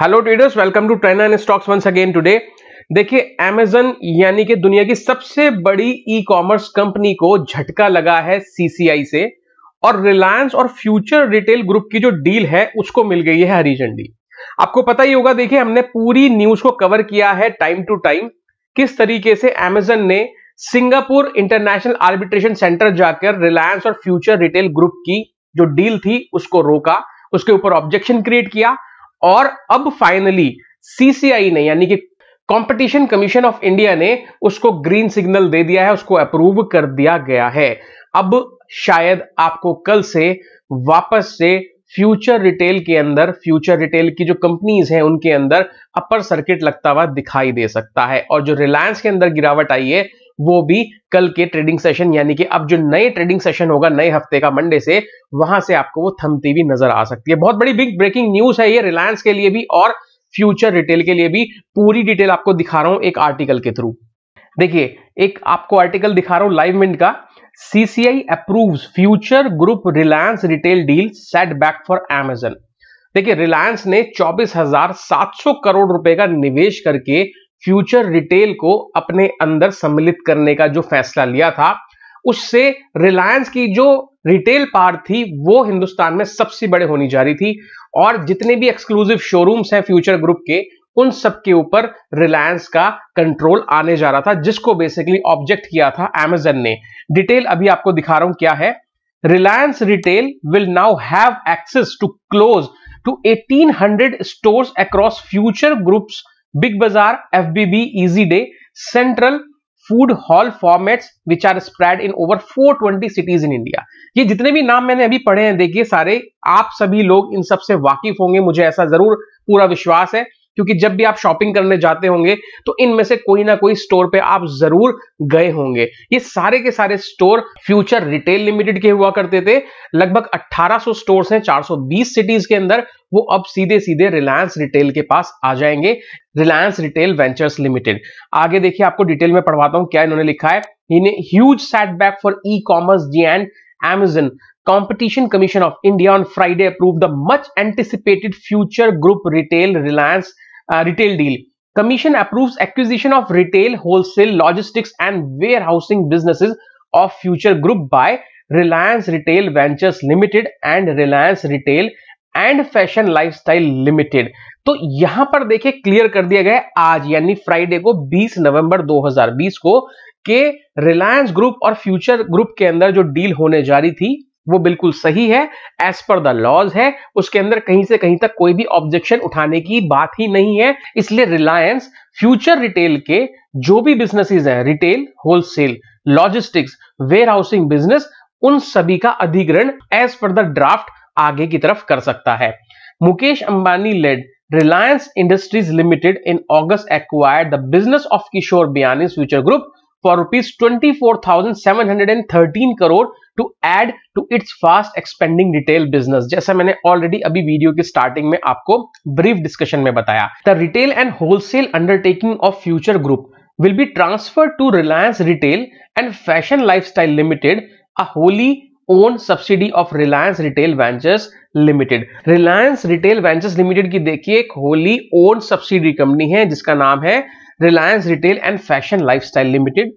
Hello traders welcome to trainer and stocks once again today देखिए Amazon यानी कि दुनिया की सबसे बड़ी ई कॉमर्स कंपनी को झटका लगा है सीसीआई से और रिलायंस और फ्यूचर रिटेल ग्रुप की जो डील है उसको मिल गई है हरी झंडी आपको पता ही होगा देखिए हमने पूरी न्यूज को कवर किया है टाइम टू टाइम किस तरीके से अमेजन ने सिंगापुर इंटरनेशनल आर्बिट्रेशन सेंटर जाकर रिलायंस और फ्यूचर रिटेल ग्रुप की जो डील थी उसको रोका उसके ऊपर ऑब्जेक्शन क्रिएट किया और अब फाइनली सीसीआई ने यानी कि कंपटीशन कमीशन ऑफ इंडिया ने उसको ग्रीन सिग्नल दे दिया है उसको अप्रूव कर दिया गया है अब शायद आपको कल से वापस से फ्यूचर रिटेल के अंदर फ्यूचर रिटेल की जो कंपनीज हैं उनके अंदर अपर सर्किट लगता हुआ दिखाई दे सकता है और जो रिलायंस के अंदर गिरावट आई है वो भी कल के ट्रेडिंग सेशन यानी कि अब जो नए ट्रेडिंग सेशन होगा नए हफ्ते का मंडे से वहां से आपको वो थमती हुई नजर आ सकती है बहुत बड़ी बिग ब्रेकिंग न्यूज है ये रिलायंस के लिए भी और फ्यूचर रिटेल के लिए भी पूरी डिटेल आपको दिखा रहा हूं एक आर्टिकल के थ्रू देखिए एक आपको आर्टिकल दिखा रहा हूं लाइव मिनट का CCI approve Future Group Reliance Retail deal setback for Amazon देखिए रिलायंस ने 24,700 करोड़ रुपए का निवेश करके फ्यूचर रिटेल को अपने अंदर सम्मिलित करने का जो फैसला लिया था उससे रिलायंस की जो रिटेल पार्ट थी वो हिंदुस्तान में सबसे बड़े होनी जा रही थी और जितने भी एक्सक्लूसिव शोरूम्स हैं फ्यूचर ग्रुप के उन सब के ऊपर रिलायंस का कंट्रोल आने जा रहा था जिसको बेसिकली ऑब्जेक्ट किया था एमेजन ने डिटेल अभी आपको दिखा रहा हूं क्या है Reliance Retail will now have access to close to 1800 stores across Future Groups F B B Easyday Central Food Hall formats which are spread in over 420 cities in India ये जितने भी नाम मैंने अभी पढ़े हैं देखिए सारे आप सभी लोग इन सबसे वाकिफ होंगे मुझे ऐसा जरूर पूरा विश्वास है क्योंकि जब भी आप शॉपिंग करने जाते होंगे तो इनमें से कोई ना कोई स्टोर पे आप जरूर गए होंगे ये सारे के सारे स्टोर फ्यूचर रिटेल लिमिटेड के हुआ करते थे लगभग 1800 स्टोर्स हैं 420 सिटीज के अंदर वो अब सीधे सीधे रिलायंस रिटेल के पास आ जाएंगे रिलायंस रिटेल वेंचर्स लिमिटेड आगे देखिए आपको डिटेल में पढ़वाता हूं क्या इन्होंने लिखा है huge setback for e commerce जी and Amazon Competition Commission of India on Friday approve the much anticipated Future Group retail Reliance Retail deal commission approve acquisition of retail wholesale logistics and warehousing business of Future Group by Reliance Retail Ventures Limited and Reliance Retail and Fashion Lifestyle Limited तो यहां पर देखिए clear कर दिया गया आज यानी Friday को 20 नवंबर 2020 को के रिलायंस ग्रुप और फ्यूचर ग्रुप के अंदर जो डील होने जा रही थी वो बिल्कुल सही है एज पर द लॉज है उसके अंदर कहीं से कहीं तक कोई भी ऑब्जेक्शन उठाने की बात ही नहीं है इसलिए रिलायंस फ्यूचर रिटेल के जो भी बिजनेसेस हैं retail wholesale logistics warehousing business उन सभी का अधिग्रहण एज पर द ड्राफ्ट आगे की तरफ कर सकता है Mukesh Ambani led the business of Kishore August Future Group for rupees twenty four thousand seven hundred and thirteen crore to add to its fast expanding retail business जैसा मैंने ऑलरेडी अभी वीडियो की स्टार्टिंग में आपको ब्रीफ डिस्कशन में बताया the retail and wholesale undertaking of Future Group will be transferred to Reliance Retail and Fashion Lifestyle Limited, a wholly owned subsidy of Reliance Retail Ventures Limited. Reliance Retail Ventures Limited की देखिए एक wholly owned subsidy company है जिसका नाम है Reliance Retail and Fashion Lifestyle Limited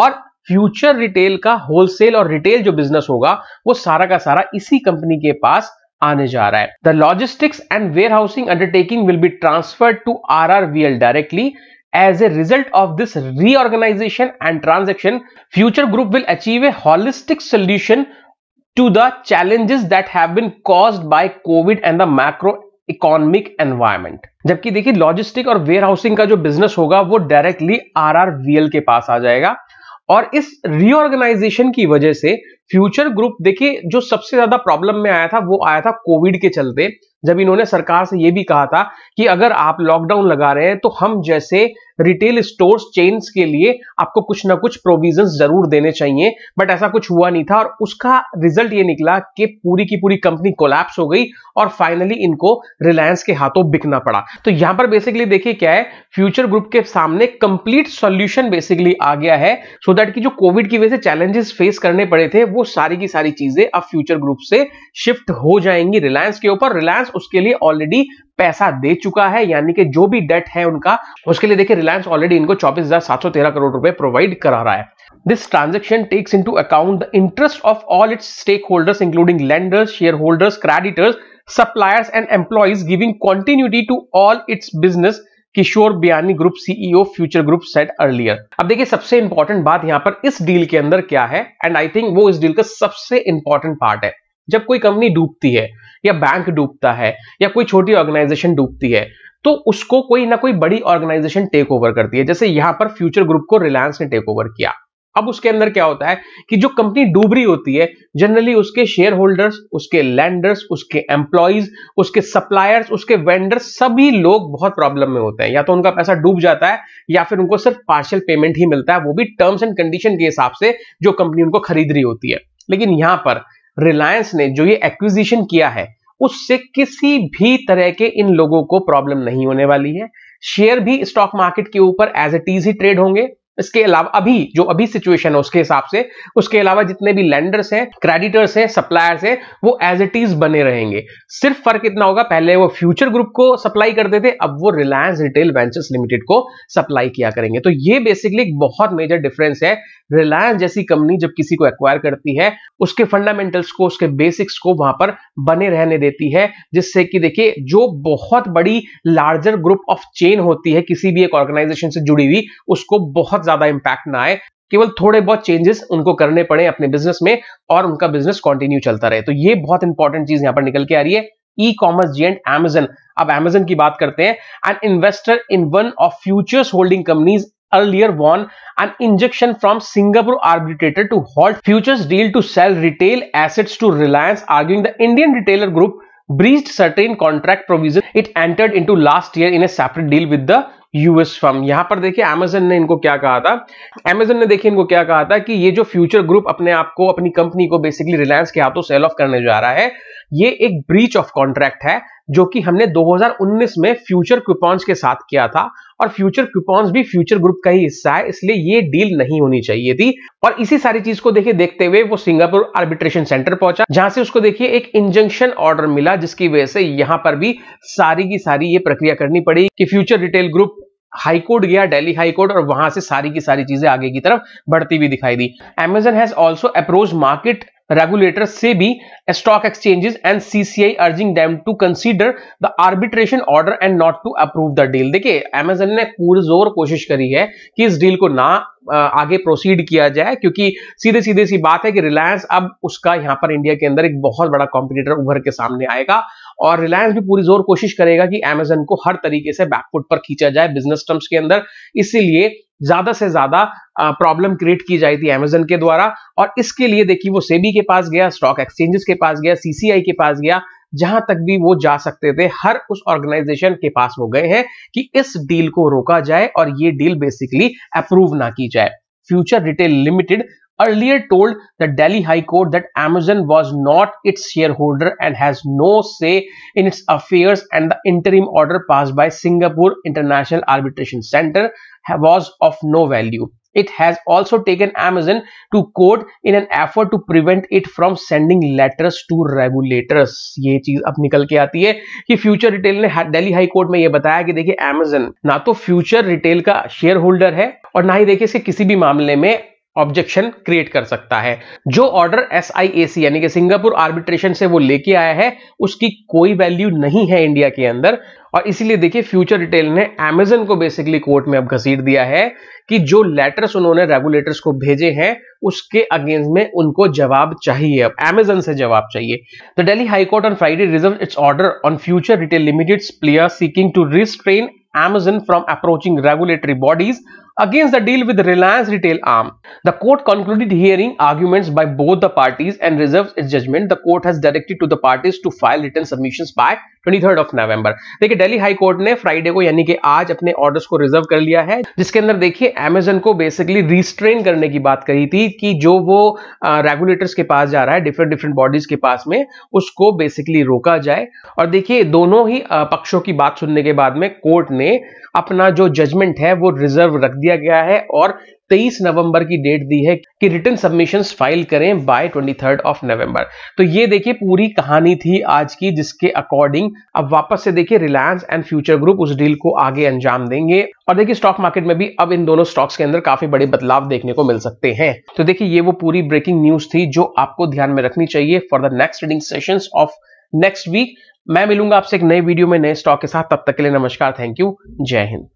और Future Retail का wholesale और रिटेल जो बिजनेस होगा वो सारा का सारा इसी कंपनी के पास आने जा रहा है the logistics and warehousing undertaking will be transferred to R R V L directly as a result of this reorganisation and transaction Future Group will achieve a holistic solution to the challenges that have been caused by Covid and the macro economic environment जबकि देखिए logistic और where housing का जो business होगा वो directly R R V L के पास आ जाएगा और इस रिओर्गेनाइजेशन की वजह से फ्यूचर ग्रुप देखिए जो सबसे ज्यादा प्रॉब्लम में आया था वो आया था कोविड के चलते जब इन्होंने सरकार से यह भी कहा था कि अगर आप लॉकडाउन लगा रहे हैं तो हम जैसे रिटेल स्टोर्स चेन्स के लिए आपको कुछ ना कुछ प्रोविजंस जरूर देने चाहिए बट ऐसा कुछ हुआ नहीं था और उसका रिजल्ट ये निकला कि पूरी की पूरी कंपनी कोलैप्स हो गई और फाइनली इनको रिलायंस के हाथों बिकना पड़ा तो यहां पर बेसिकली देखिए क्या है फ्यूचर ग्रुप के सामने कंप्लीट सोल्यूशन बेसिकली आ गया है सो so दैट की जो कोविड की वजह से चैलेंजेस फेस करने पड़े थे वो सारी की सारी चीजें अब फ्यूचर ग्रुप से शिफ्ट हो जाएंगी रिलायंस के ऊपर रिलायंस उसके लिए ऑलरेडी पैसा दे चुका है यानी कि जो भी डेट है उनका उसके लिए देखिए रिलायंस ऑलरेडी इनको 24,713 करोड़ रुपए प्रोवाइड करा रहा है This transaction takes into account the interest of all its stakeholders including lenders, shareholders, creditors, suppliers and employees giving continuity to all its business Kishore Biyani group CEO Future Group said earlier अब देखिए सबसे important बात यहां पर इस deal के अंदर क्या है एंड आई थिंक वो इस डील का सबसे इंपॉर्टेंट पार्ट है जब कोई कंपनी डूबती है या बैंक डूबता है या कोई छोटी ऑर्गेनाइजेशन डूबती है तो उसको कोई ना कोई बड़ी ऑर्गेनाइजेशन टेक ओवर करती है जैसे यहां पर फ्यूचर ग्रुप को रिलायंस ने टेक ओवर किया अब उसके अंदर क्या होता है कि जो कंपनी डूब रही होती है जनरली उसके शेयर होल्डर्स उसके लैंडर्स उसके एम्प्लॉयज उसके सप्लायर्स उसके वेंडर्स सभी लोग बहुत प्रॉब्लम में होते हैं या तो उनका पैसा डूब जाता है या फिर उनको सिर्फ पार्शियल पेमेंट ही मिलता है वो भी टर्म्स एंड कंडीशन के हिसाब से जो कंपनी उनको खरीद रही होती है लेकिन यहां पर रिलायंस ने जो ये एक्विजिशन किया है उससे किसी भी तरह के इन लोगों को प्रॉब्लम नहीं होने वाली है शेयर भी स्टॉक मार्केट के ऊपर एज ए टीज ही ट्रेड होंगे इसके अलावा अभी जो अभी सिचुएशन है उसके हिसाब से उसके अलावा जितने भी लैंडर्स हैं क्रेडिटर्स हैं सप्लायर्स हैं वो एज इट इज बने रहेंगे सिर्फ फर्क इतना होगा पहले वो फ्यूचर ग्रुप को सप्लाई करते थे अब वो रिलायंस रिटेल वेंचर्स लिमिटेड को सप्लाई किया करेंगे तो ये बेसिकली एक बहुत मेजर डिफरेंस है रिलायंस जैसी कंपनी जब किसी को एक्वायर करती है उसके फंडामेंटल्स को उसके बेसिक्स को वहां पर बने रहने देती है जिससे कि देखिए जो बहुत बड़ी लार्जर ग्रुप ऑफ चेन होती है किसी भी एक ऑर्गेनाइजेशन से जुड़ी हुई उसको बहुत ज्यादा इंपैक्ट ना आए केवल थोड़े बहुत चेंजेस उनको करने पड़े अपने बिजनेस में और उनका बिजनेस कंटिन्यू चलता रहे तो ये बहुत इंपॉर्टेंट चीज यहां पर निकल के आ रही है ई कॉमर्स जी एंड एमेजन अब एमेजन की बात करते हैं and investor in one of Future's holding companies earlier won an injunction from Singapore arbitrator to hold Future's deal to sell retail assets to Reliance arguing the Indian retailer group breached certain contract provision it entered into last year in a separate deal with the US firm यहां पर देखिए Amazon ने इनको क्या कहा था Amazon ने देखिए इनको क्या कहा था कि ये जो फ्यूचर ग्रुप अपने आप को अपनी कंपनी को बेसिकली रिलायंस के हाथों सेल ऑफ करने जा रहा है ये एक ब्रीच ऑफ कॉन्ट्रैक्ट है जो कि हमने 2019 में फ्यूचर क्यूपॉन्स के साथ किया था और फ्यूचर क्यूपॉन्स भी फ्यूचर ग्रुप का ही हिस्सा है इसलिए ये डील नहीं होनी चाहिए थी और इसी सारी चीज को देखिए देखते हुए वो सिंगापुर आर्बिट्रेशन सेंटर पहुंचा जहां से उसको देखिए एक इंजंक्शन ऑर्डर मिला जिसकी वजह से यहां पर भी सारी की सारी ये प्रक्रिया करनी पड़ी कि Future Retail group high court गया दिल्ली हाई कोर्ट और वहां से सारी की सारी चीजें आगे की तरफ बढ़ती हुई दिखाई दी Amazon has also approach market regulator से भी stock exchanges and CCI urging them to consider the arbitration order and not to approve the deal देखिए एमेजन ने जोर कोशिश करी है कि इस डील को ना आगे प्रोसीड किया जाए क्योंकि सीधे सीधे सी बात है कि रिलायंस अब उसका यहां पर इंडिया के अंदर एक बहुत बड़ा कॉम्पिटिटर उभर के सामने आएगा और रिलायंस भी पूरी जोर कोशिश करेगा कि एमेजन को हर तरीके से बैकफुट पर खींचा जाए बिजनेस टर्म्स के अंदर इसीलिए ज्यादा से ज्यादा प्रॉब्लम क्रिएट की जाए थी एमेजन के द्वारा और इसके लिए देखिए वो सेबी के पास गया स्टॉक एक्सचेंजेस के पास गया सीसीआई के पास गया जहां तक भी वो जा सकते थे हर उस ऑर्गेनाइजेशन के पास वो गए हैं कि इस डील को रोका जाए और ये डील बेसिकली अप्रूव ना की जाए Future Retail Limited earlier told the Delhi High Court that Amazon was not its shareholder and has no say in its affairs and the interim order passed by Singapore International Arbitration Center was of no value. It has also taken Amazon to court in an effort to prevent it from sending letters to regulators. ये चीज अब निकल के आती है कि future retail ने delhi high court में ये बताया कि देखिए Amazon ना तो future retail का shareholder होल्डर है और ना ही देखिए इसके किसी भी मामले में ऑब्जेक्शन क्रिएट कर सकता है जो ऑर्डर एस यानी कि सिंगापुर आर्बिट्रेशन से वो लेके आया है उसकी कोई वैल्यू नहीं है इंडिया के अंदर और इसीलिए देखिए फ्यूचर रिटेल ने एमेजन को बेसिकली कोर्ट में अब घसीट दिया है कि जो लेटर्स उन्होंने रेगुलेटर्स को भेजे हैं उसके अगेंस्ट में उनको जवाब चाहिए अब एमेजन से जवाब चाहिए the Delhi high court on Friday reserve its order on Future Retail Limited plea seeking to restrain Amazon from approaching regulatory bodies against the deal with Reliance Retail Arm. The court concluded hearing arguments by both the parties and reserves its judgment. The court has directed to the parties to file written submissions by 23rd of November. देखिए Delhi high court ने Friday को यानी कि आज अपने orders को reserve कर लिया है जिसके अंदर देखिए अमेजन को बेसिकली रिस्ट्रेन करने की बात कही थी कि जो वो रेगुलेटर्स के पास जा रहा है डिफरेंट डिफरेंट बॉडीज के पास में उसको बेसिकली रोका जाए और देखिए दोनों ही पक्षों की बात सुनने के बाद में कोर्ट ने अपना जो जजमेंट है वो रिजर्व रख दिया गया है और 23 नवंबर की डेट दी है कि रिटर्न सबमिशन फाइल करें बाय 23 ऑफ नवंबर तो ये देखिए पूरी कहानी थी आज की जिसके अकॉर्डिंग अब वापस से देखिए रिलायंस एंड फ्यूचर ग्रुप उस डील को आगे अंजाम देंगे और देखिए स्टॉक मार्केट में भी अब इन दोनों स्टॉक्स के अंदर काफी बड़े बदलाव देखने को मिल सकते हैं तो देखिए ये वो पूरी ब्रेकिंग न्यूज थी जो आपको ध्यान में रखनी चाहिए for the next reading session of next week मैं मिलूंगा आपसे एक नए वीडियो में नए स्टॉक के साथ तब तक के लिए नमस्कार थैंक यू जय हिंद